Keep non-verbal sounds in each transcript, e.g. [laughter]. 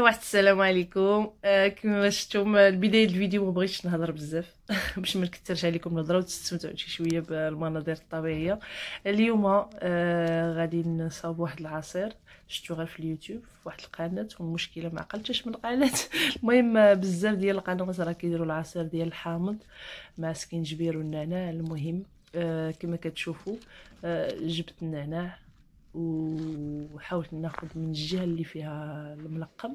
واحد السلام عليكم آه، كما شفتم البدايه الفيديو ما بغيتش نهضر بزاف [laughs] باش ما نكثرش عليكم الهضره وتستمتعوا شي شويه بالمناظر الطبيعيه اليوم آه، غادي نصاوب واحد العصير شفتو غير في اليوتيوب في واحد القناه والمشكله ما عقلتش من القناه [laughs] المهم آه، بزاف ديال القنوات راه كيديروا العصير ديال الحامض مع سكينجبير والنعناع المهم كما كتشوفوا جبت النعناع وحاولت ناخذ من الجهه اللي فيها الملقم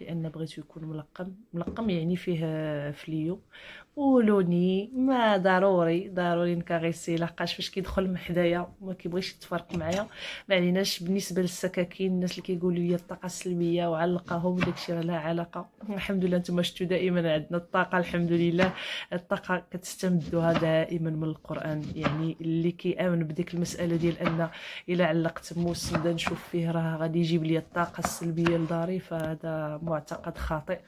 لان بغيت يكون ملقم ملقم يعني فيه فليو ولوني ما ضروري ضروري نكاريسي لحقاش فاش كيدخل من حدايا ما كيبغيش يتفرق معايا ما عليناش بالنسبه للسكاكين الناس اللي كيقولوا لي الطاقه السلبيه وعلقهم داكشي راه لا علاقه الحمد لله نتوما شفتوا دائما عندنا الطاقه الحمد لله الطاقه كتستمدوها دائما من القران يعني اللي كيامن بديك المساله ديال ان الا علقت موس نشوف فيه راه غادي يجيب لي الطاقه السلبيه لداري فهذا معتقد خاطئ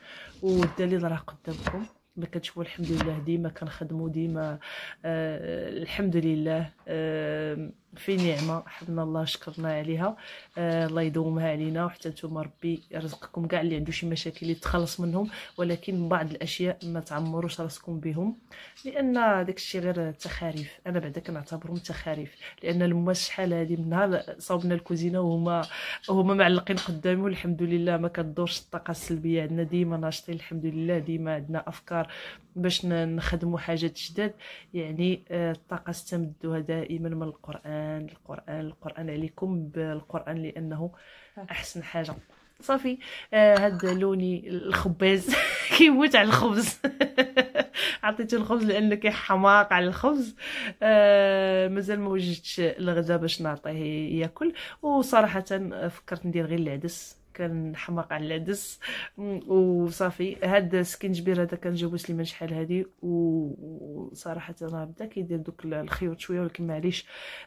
والدليل راه قدامكم ما كتشوفوا الحمد لله ديما كنخدموا ديما آه الحمد لله آه في نعمه حمدنا الله شكرنا عليها آه الله يدومها علينا وحتى نتوما ربي يرزقكم كاع اللي عنده شي مشاكل اللي تخلص منهم ولكن بعض الاشياء ما تعمروش راسكم بهم لان داك الشيء غير تخاريف انا بعدا كنعتبرهم تخاريف لان الماس شحال هذه من نهار صوبنا الكوزينه وهما هما معلقين قدامي والحمد لله ما كدورش الطاقه السلبيه عندنا ديما ناشطين الحمد لله ديما عندنا افكار الاخر باش نخدموا حاجات جداد يعني آه، الطاقه استمدوها دائما من القران القران القران عليكم بالقران لانه احسن حاجه صافي آه، هاد لوني الخباز [laughs] كيموت على الخبز [laughs] عطيته الخبز لانه كيحماق على الخبز آه مازال ما وجدتش الغدا باش نعطيه ياكل وصراحه فكرت ندير غير العدس كنحماق على العدس وصافي هاد السكنجبير هذا كنجاوبو سليمان شحال هادي وصراحه راه بدا كيدير دوك الخيوط شويه ولكن معليش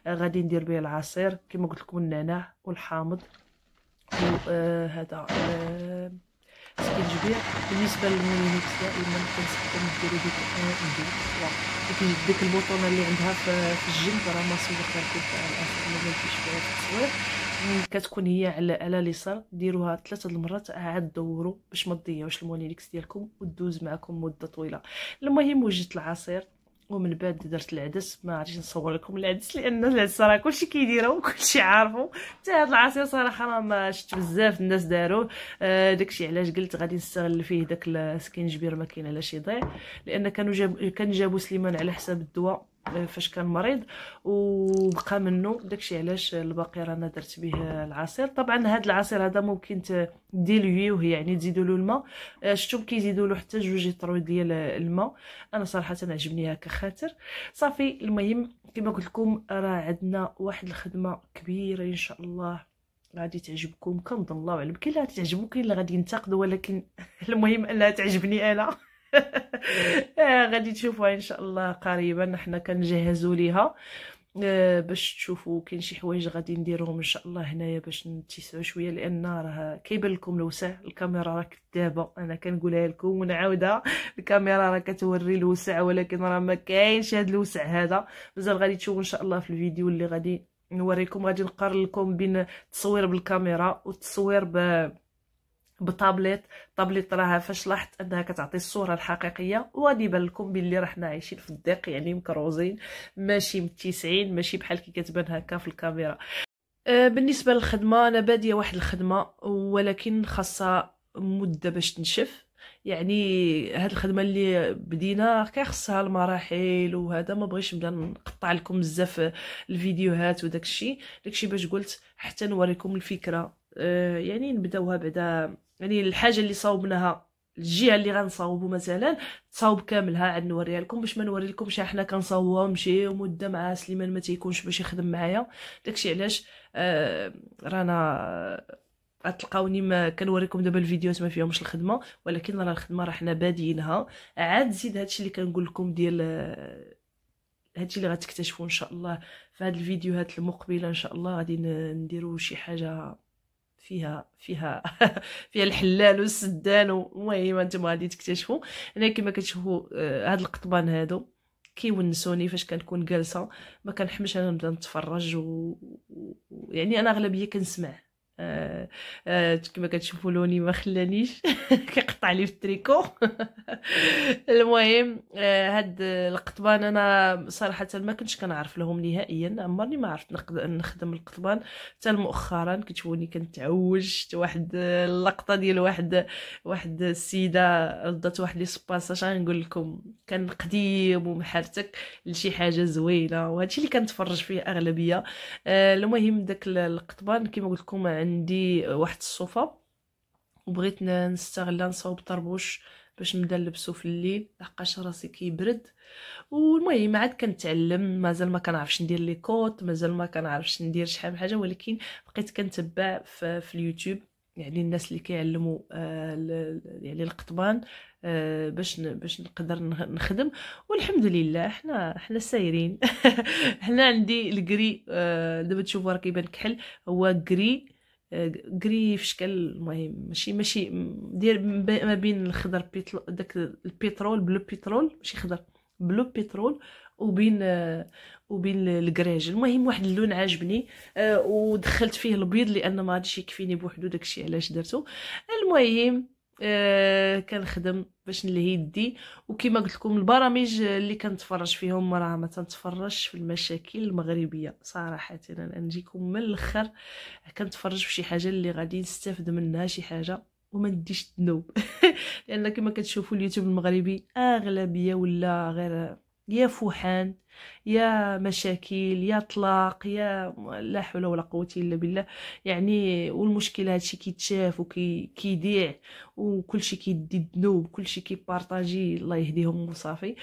آه، غادي ندير به العصير كما قلت لكم النعناع والحامض وهذا آه، السكنجبير آه، بالنسبه للميونيكس دائما كنستخدم ديرو ديك نديرو ديك ديك البطونه اللي عندها في الجلد راه ما صورتها لكم في الاخر ما فيها التصوير كتكون هي على على اليسار ديروها ثلاثه المرات عاد دوروا باش ما تضيعوش المونيليكس ديالكم ودوز معكم مده طويله المهم وجدت العصير ومن بعد درت العدس ما عرفتش نصور لكم العدس لان العدس راه كلشي كيديرو كلشي عارفه حتى هاد العصير صراحه راه ما شفت بزاف الناس داروه آه، داكشي علاش قلت غادي نستغل فيه داك السكينجبير ما كاين علاش يضيع لان كانوا جاب كان جابو سليمان على حساب الدواء فاش كان مريض وبقى منه داكشي علاش الباقي رانا درت به العصير طبعا هذا العصير هذا ممكن ديلويوه يعني تزيدوا له الماء آه، شفتم كيزيدوا له حتى جوج يطرو ديال الماء انا صراحه عجبني هكا خاطر صافي المهم كما قلت لكم راه عندنا واحد الخدمه كبيره ان شاء الله غادي تعجبكم كنظن الله اعلم كاين اللي غادي تعجبكم كاين اللي غادي ينتقدوا ولكن [laughs] المهم انها تعجبني انا [laughs] آه، غادي تشوفوها ان شاء الله قريبا حنا كنجهزوا ليها آه، باش تشوفوا كاين شي حوايج غادي نديرهم ان شاء الله هنايا باش نتسعوا شويه لان راه كيبان لكم الوسع الكاميرا راه كذابه انا كنقولها لكم ونعاودها الكاميرا راه كتوري الوسع ولكن راه ما كاينش هذا الوسع هذا مازال غادي تشوفوا ان شاء الله في الفيديو اللي غادي نوريكم غادي نقارن لكم بين التصوير بالكاميرا والتصوير ب بطابلت طابلت راها فاش لاحظت انها كتعطي الصوره الحقيقيه وغادي يبان لكم باللي راه حنا عايشين في الضيق يعني مكروزين ماشي متسعين ماشي بحال كي كتبان هكا في الكاميرا أه، بالنسبه للخدمه انا باديه واحد الخدمه ولكن خاصه مده باش تنشف يعني هاد الخدمه اللي بدينا كيخصها المراحل وهذا ما بغيتش نبدا نقطع لكم بزاف الفيديوهات وداكشي داكشي باش قلت حتى نوريكم الفكره أه، يعني نبداوها بعدا يعني الحاجه اللي صاوبناها الجهه اللي غنصاوبو مثلا تصاوب كاملها عاد نوريها لكم باش ما شي حنا كنصاوبوها ومشي ومده مع سليمان ما تيكونش باش يخدم معايا داكشي علاش آه رانا غتلقاوني آه، ما كنوريكم دابا الفيديوهات ما فيهمش الخدمه ولكن راه الخدمه راه حنا بادينها عاد زيد هادشي اللي كنقول لكم ديال آه، هادشي اللي غتكتشفوا ان شاء الله في هاد الفيديوهات المقبله ان شاء الله غادي نديروا شي حاجه فيها فيها [laughs] فيها الحلال والسدان المهم انتم غادي تكتشفوا انا كما كتشوفوا آه، هاد القطبان هادو كيونسوني فاش كنكون جالسه ما كنحمش انا نبدا نتفرج و... يعني انا اغلبيه كنسمع آه، كما كتشوفوا لوني ما خلانيش [laughs] كيقطع لي في التريكو [laughs] المهم آه، هاد القطبان انا صراحه ما كنتش كنعرف لهم نهائيا عمرني ما عرفت نخدم القطبان حتى مؤخرا كتشوفوني كنتعوج واحد اللقطه ديال واحد واحد السيده ردت واحد لي سباس اش غنقول لكم كان قديم ومحرتك لشي حاجه زوينه وهادشي اللي كنتفرج فيه اغلبيه آه، المهم داك القطبان كما قلت لكم عندي واحد الصوفه وبغيت نستغلها نصاوب طربوش باش نبدا نلبسو في الليل لحقاش راسي كيبرد والمهم عاد كنتعلم مازال ما كنعرفش ندير لي كوت مازال ما كنعرفش ندير شحال من حاجه ولكن بقيت كنتبع في, في اليوتيوب يعني الناس اللي كيعلموا آه يعني القطبان آه باش باش نقدر نخدم والحمد لله حنا حنا سايرين [laughs] حنا عندي الكري آه دابا تشوفوا راه كيبان كحل هو كري قري في شكل المهم ماشي ماشي دير ما بين الخضر بيتل... داك البترول بلو بترول ماشي خضر بلو بترول وبين آه، وبين الكريج المهم واحد اللون عاجبني آه، ودخلت فيه البيض لان ما غاديش يكفيني بوحدو داكشي علاش درتو المهم آه كنخدم باش نلهي يدي وكما قلت لكم البرامج اللي كنتفرج فيهم راه ما تنتفرجش في المشاكل المغربيه صراحه انا نجيكم من الاخر كنتفرج في شي حاجه اللي غادي نستافد منها شي حاجه وما نديش تنوب [laughs] لان كما كتشوفوا اليوتيوب المغربي اغلبيه ولا غير يا فوحان يا مشاكل يا طلاق يا لا حول ولا قوه الا بالله يعني والمشكل هادشي كيتشاف وكيضيع وكل شيء كيدي الذنوب كل شيء كيبارطاجي الله يهديهم وصافي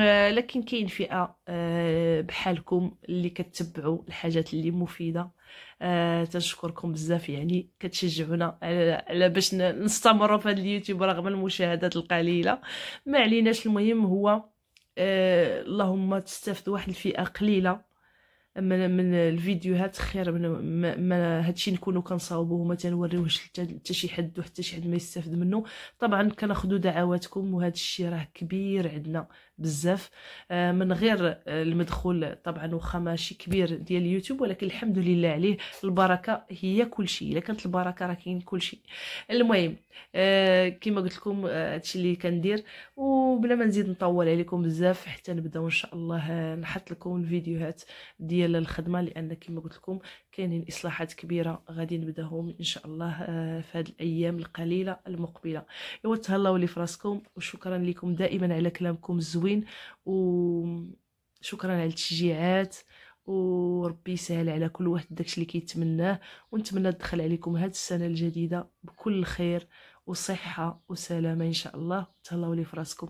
آه، لكن كاين فئه آه، بحالكم اللي كتبعوا الحاجات اللي مفيده آه، تنشكركم بزاف يعني كتشجعونا على, على باش نستمروا في هذا اليوتيوب رغم المشاهدات القليله ما عليناش المهم هو آه، اللهم تستافد واحد الفئه قليله من من الفيديوهات خير من ما, هادشي نكونو كنصاوبوه وما تنوريوهش حتى شي حد وحتى شي حد ما يستافد منه طبعا كناخذوا دعواتكم وهذا الشيء راه كبير عندنا بزاف آه، من غير آه، المدخول طبعا واخا ماشي كبير ديال اليوتيوب ولكن الحمد لله عليه البركه هي كل شيء الا كانت البركه راه كاين كل شيء المهم آه، كما قلت لكم آه، هادشي اللي كندير وبلا ما نزيد نطول عليكم بزاف حتى نبداو ان شاء الله آه، نحط لكم الفيديوهات ديال الخدمه لان كما قلت لكم كاينين اصلاحات كبيره غادي نبداهم ان شاء الله في هاد الايام القليله المقبله ايوا تهلاو لي فراسكم وشكرا لكم دائما على كلامكم الزوين وشكرا على التشجيعات وربي يسهل على كل واحد داكشي اللي كيتمناه ونتمنى تدخل عليكم هاد السنه الجديده بكل خير وصحه وسلامه ان شاء الله تهلاو لي فراسكم